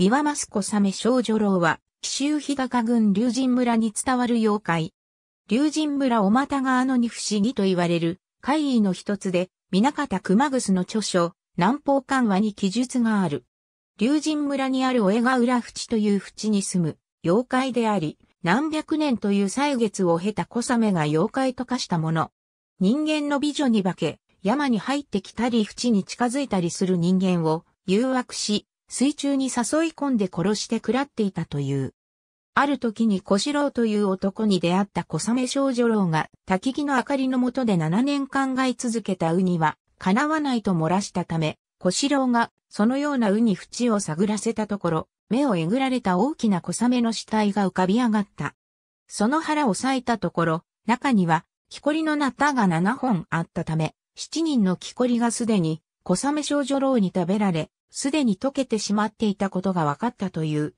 ビワマスコサメ少女郎は、紀州日高郡竜神村に伝わる妖怪。竜神村おまた川のに不思議と言われる、怪異の一つで、水方熊楠の著書、南方緩和に記述がある。竜神村にある小江ヶ浦淵という淵に住む、妖怪であり、何百年という歳月を経た小雨が妖怪と化したもの。人間の美女に化け、山に入ってきたり淵に近づいたりする人間を誘惑し、水中に誘い込んで殺して食らっていたという。ある時に小四郎という男に出会った小雨少女郎が焚木の明かりの下で7年間飼い続けたウニは叶わないと漏らしたため、小四郎がそのようなウニ縁を探らせたところ、目をえぐられた大きな小雨の死体が浮かび上がった。その腹を裂いたところ、中には木こりのナタが7本あったため、7人の木こりがすでに小雨少女郎に食べられ、すでに溶けてしまっていたことが分かったという。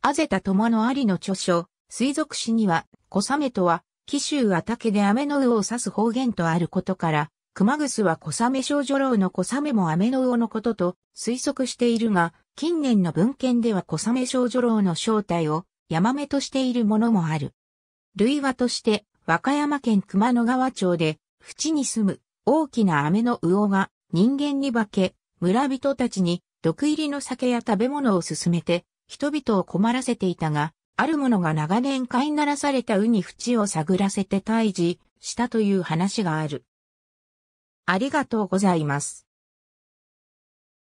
あぜたともの有りの著書、水族史には、小雨とは、紀州あたで雨の魚を指す方言とあることから、熊楠は小雨少女郎の小雨も雨の魚のことと推測しているが、近年の文献では小雨少女郎の正体をヤマメとしているものもある。類話として、和歌山県熊野川町で、淵に住む大きな雨の魚が人間に化け、村人たちに毒入りの酒や食べ物を勧めて、人々を困らせていたが、ある者が長年飼いならされた鵜に淵を探らせて退治したという話がある。ありがとうございます。